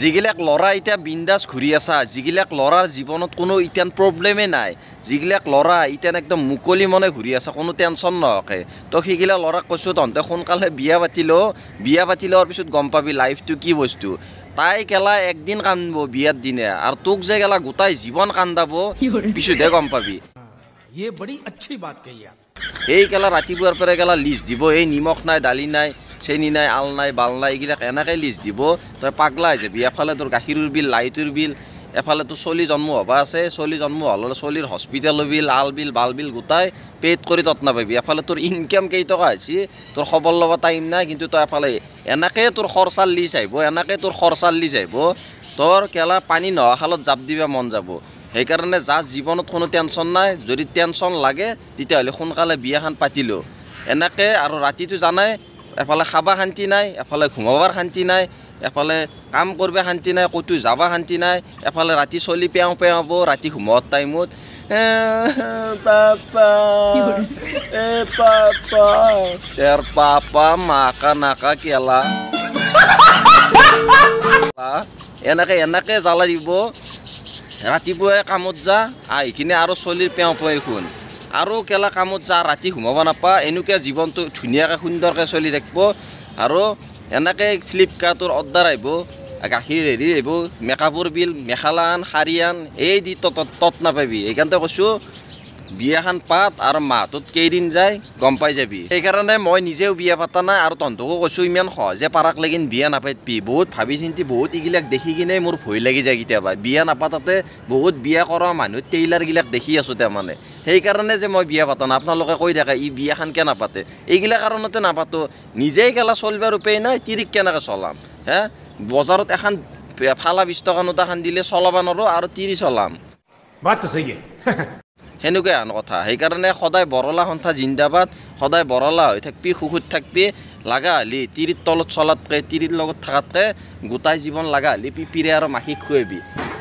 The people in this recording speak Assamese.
যিগিলাক ল'ৰা এতিয়া বিন্দাস ঘূৰি আছা যিগিলাক ল'ৰাৰ জীৱনত কোনো ইতেন প্ৰব্লেমেই নাই যিগিলাক ল'ৰা ইতেন একদম মুকলি মনে ঘূৰি আছা কোনো টেনশ্যন নহকে তো সেইগিলা ল'ৰাক কৈছোঁ তহঁতে সোনকালে বিয়া পাতিলেও বিয়া পাতি লোৱাৰ পিছত গম পাবি লাইফটো কি বস্তু তাই গেলা একদিন কান্দিব বিয়াৰ দিনে আৰু তোক যে গেলা গোটাই জীৱন কান্দাব পিছতহে গম পাবি এই গেলা ৰাতিপুৱাৰ পৰা গেলা লিষ্ট দিব এই নিমখ নাই দালি নাই চেনি নাই আল নাই বাল নাই এইবিলাক এনেকৈ লিষ্ট দিব তই পাগলা হৈ যাবি এফালে তোৰ গাখীৰৰ বিল লাইটৰ বিল এফালে তোৰ চলি জন্ম হ'ব আছে চলি জন্ম হ'লে চলিৰ হস্পিটেলৰ বিল আল বিল বাল বিল গোটাই পেইড কৰি তত নাপাবি এফালে তোৰ ইনকাম কেইটকা হৈছে তোৰ খবৰ ল'ব টাইম নাই কিন্তু তই এফালে এনেকৈয়ে তোৰ খৰচাৰ লিজ আহিব এনেকৈ তোৰ খৰচাৰ লিজ আহিব তোৰ কেলা পানী নহা খালত জাপ দিব মন যাব সেইকাৰণে যা জীৱনত কোনো টেনশ্যন নাই যদি টেনশ্যন লাগে তেতিয়াহ'লে সোনকালে বিয়াখন পাতিলোঁ এনেকৈ আৰু ৰাতিটো জানাই এফালে খাবা শান্তি নাই এফালে ঘুমাবাৰ শান্তি নাই এফালে কাম কৰিব শান্তি নাই ক'তো যাবা শান্তি নাই এফালে ৰাতি চলি পেও পিয়াব ৰাতি ঘুমোৱাৰ টাইমত এনেকৈ এনেকৈ জ্বালা দিব ৰাতিপুৱাই কামত যা আহি কিনে আৰু চলি পিয়াওঁ পোৱাই শুন আৰু কেলা কামত যা ৰাতি সোমাব নাপা এনেকুৱা জীৱনটো ধুনীয়াকৈ সুন্দৰকৈ চলি থাকিব আৰু এনেকৈ ফ্লিপকাৰ্টৰ অৰ্ডাৰ আহিব গাখীৰ হেৰি আহিব মেকআপৰ বিল মেখেলা আন শাৰী আন এই দি তত তত নাপাবি সেইকাৰণে কৈছোঁ বিয়াখন পাত আৰু মাহটোত কেইদিন যায় গম পাই যাবি সেইকাৰণে মই নিজেও বিয়া পাতা নাই আৰু তহঁতকো কৈছোঁ ইমান সহজে পাৰাক লাগি বিয়া নাপাতবি বহুত ভাবি চিন্তি বহুত এইগিলাক দেখি কিনে মোৰ ভয় লাগি যায় কেতিয়াবা বিয়া নাপাততে বহুত বিয়া কৰা মানুহ টেইলাৰগিলাক দেখি আছোঁ তাৰমানে সেইকাৰণে যে মই বিয়া পাতা নাই আপোনালোকে কৈ থাকে ই বিয়াখন কেনে নাপাতে এইগিলা কাৰণতে নাপাতোঁ নিজেই গেলা চলবাৰ উপায় নাই তিৰিক কেনেকৈ চলাম হে বজাৰত এখন ফালা বিশ টকা নোট এখন দিলে চলাব নোৱাৰোঁ আৰু তিৰি চলাম বাট চাই সেনেকুৱাই আন কথা সেইকাৰণে সদায় বৰলা সন্থা জিন্দাবাদ সদায় বৰলা হৈ থাকিবি সুখত থাকিবি লাগা হালি তিৰিৰ তলত চলাতকৈ তিৰিৰ লগত থকাতকৈ গোটাই জীৱন লাগা হালি পিপিৰে আৰু মাখি খুৱাবি